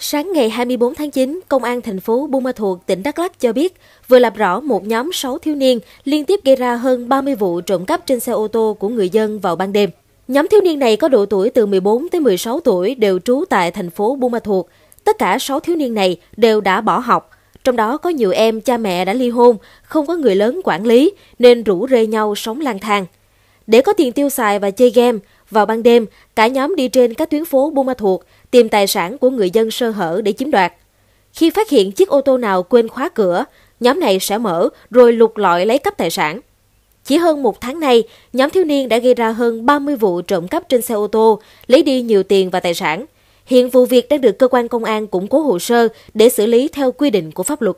Sáng ngày 24 tháng 9, Công an thành phố Buôn Ma Thuột, tỉnh Đắk Lắk cho biết vừa lập rõ một nhóm 6 thiếu niên liên tiếp gây ra hơn 30 vụ trộm cắp trên xe ô tô của người dân vào ban đêm. Nhóm thiếu niên này có độ tuổi từ 14 tới 16 tuổi đều trú tại thành phố Buôn Ma Thuột. Tất cả 6 thiếu niên này đều đã bỏ học. Trong đó có nhiều em cha mẹ đã ly hôn, không có người lớn quản lý nên rủ rê nhau sống lang thang. Để có tiền tiêu xài và chơi game, vào ban đêm, cả nhóm đi trên các tuyến phố Buôn Ma Thuột, tìm tài sản của người dân sơ hở để chiếm đoạt. Khi phát hiện chiếc ô tô nào quên khóa cửa, nhóm này sẽ mở rồi lục lọi lấy cắp tài sản. Chỉ hơn một tháng nay, nhóm thiếu niên đã gây ra hơn 30 vụ trộm cắp trên xe ô tô, lấy đi nhiều tiền và tài sản. Hiện vụ việc đang được cơ quan công an củng cố hồ sơ để xử lý theo quy định của pháp luật.